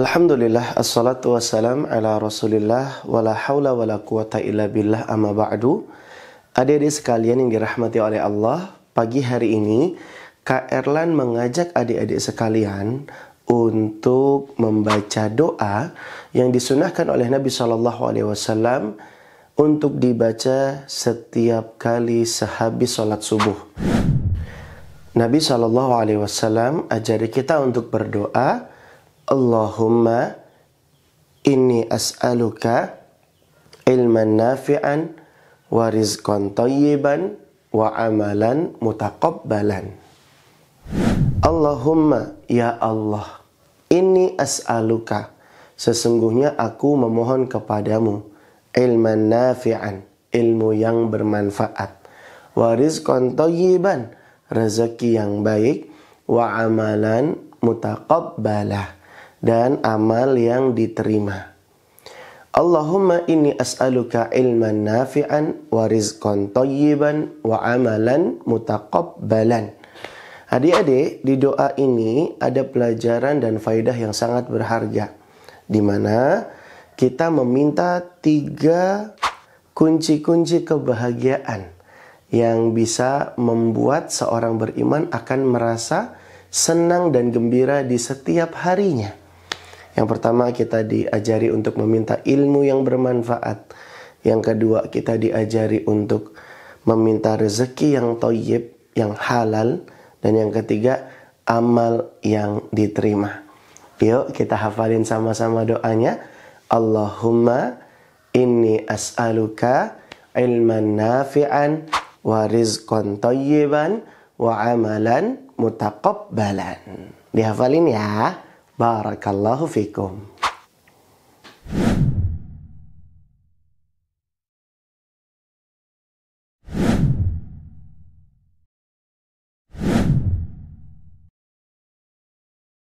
Alhamdulillah, assalatu wassalam ala rasulillah, wala hawla wala quwata illa billah amma ba'du. Adik-adik sekalian yang dirahmati oleh Allah, pagi hari ini Kak Erlan mengajak adik-adik sekalian untuk membaca doa yang disunahkan oleh Nabi Shallallahu Alaihi Wasallam untuk dibaca setiap kali sehabis sholat subuh. Nabi Shallallahu Alaihi Wasallam ajari kita untuk berdoa Allahumma inni as'aluka ilman nafi'an wa rizqan tayyiban wa amalan mutaqabbalan. Allahumma ya Allah, inni as'aluka sesungguhnya aku memohon kepadamu ilman nafi'an, ilmu yang bermanfaat, wa rizqan tayyiban, rezeki yang baik, wa amalan mutaqabbalah dan amal yang diterima. Allahumma inni as'aluka ilman nafi'an wa rizqan tayyiban wa amalan mutaqabbalan. Adik-adik, di doa ini ada pelajaran dan faidah yang sangat berharga. Di mana kita meminta tiga kunci-kunci kebahagiaan yang bisa membuat seorang beriman akan merasa senang dan gembira di setiap harinya. Yang pertama kita diajari untuk meminta ilmu yang bermanfaat. Yang kedua kita diajari untuk meminta rezeki yang toyib, yang halal. Dan yang ketiga amal yang diterima. Yuk kita hafalin sama-sama doanya. Allahumma inni as'aluka ilman nafi'an wa rizqan tayyiban wa amalan mutaqabbalan. Dihafalin ya. Barakallahu fikum.